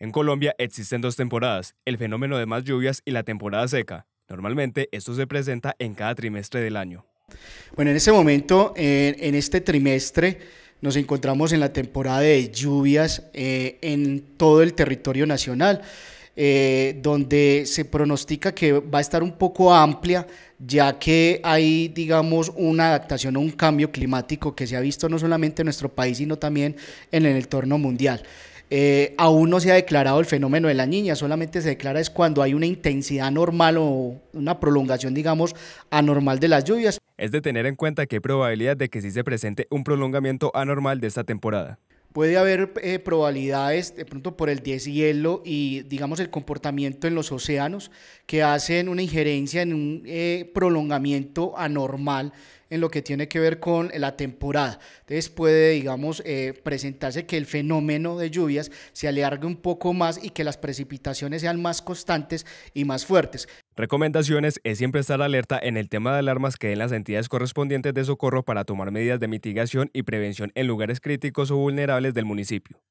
En Colombia existen dos temporadas, el fenómeno de más lluvias y la temporada seca. Normalmente esto se presenta en cada trimestre del año. Bueno, en este momento, en este trimestre, nos encontramos en la temporada de lluvias eh, en todo el territorio nacional. Eh, donde se pronostica que va a estar un poco amplia, ya que hay, digamos, una adaptación a un cambio climático que se ha visto no solamente en nuestro país, sino también en el entorno mundial. Eh, aún no se ha declarado el fenómeno de la niña, solamente se declara es cuando hay una intensidad normal o una prolongación, digamos, anormal de las lluvias. Es de tener en cuenta que hay probabilidad de que sí se presente un prolongamiento anormal de esta temporada puede haber eh, probabilidades de pronto por el deshielo y digamos el comportamiento en los océanos que hacen una injerencia en un eh, prolongamiento anormal en lo que tiene que ver con la temporada. Entonces puede, digamos, eh, presentarse que el fenómeno de lluvias se alargue un poco más y que las precipitaciones sean más constantes y más fuertes. Recomendaciones es siempre estar alerta en el tema de alarmas que den las entidades correspondientes de socorro para tomar medidas de mitigación y prevención en lugares críticos o vulnerables del municipio.